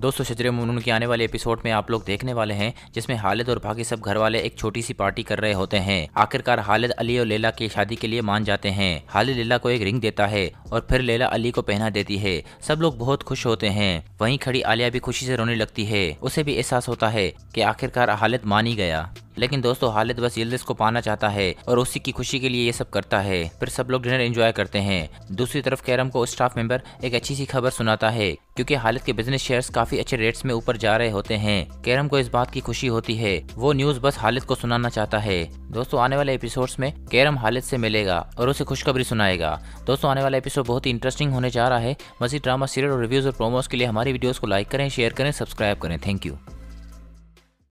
दोस्तों शजरे मुनून के आने वाले एपिसोड में आप लोग देखने वाले हैं जिसमें हालिद और बाकी सब घर वाले एक छोटी सी पार्टी कर रहे होते हैं आखिरकार हालिद अली और लेला की शादी के लिए मान जाते हैं हालिद लेला को एक रिंग देता है और फिर लेला अली को पहना देती है सब लोग बहुत खुश होते हैं वहीं खड़ी आलिया भी खुशी से रोने लगती है उसे भी एहसास होता है कि आखिरकार हालिद मान ही गया लेकिन दोस्तों हालिद बस यिल्दिस को पाना चाहता है और उसी की खुशी के लिए ये सब करता है फिर सब लोग डिनर एंजॉय करते हैं दूसरी तरफ कैरम को स्टाफ मेंबर एक अच्छी सी खबर सुनाता है क्योंकि हालिद के बिजनेस शेयर्स काफी अच्छे रेट्स में ऊपर जा रहे होते हैं कैरम को इस बात की खुशी होती है वो न्यूज बस हालिद को सुनाना चाहता है दोस्तों आने वाले एपिसोड में कैरम हालिद से मिलेगा और उसे खुशखबरी सुनाएगा दोस्तों आने वाला एपिसोड बहुत ही इंटरेस्टिंग होने जा रहा है मजीद ड्रामा सीरियल और रिव्यूज और प्रोमोस के लिए हमारी वीडियो को लाइक करें शेयर करें सब्सक्राइब करें थैंक यू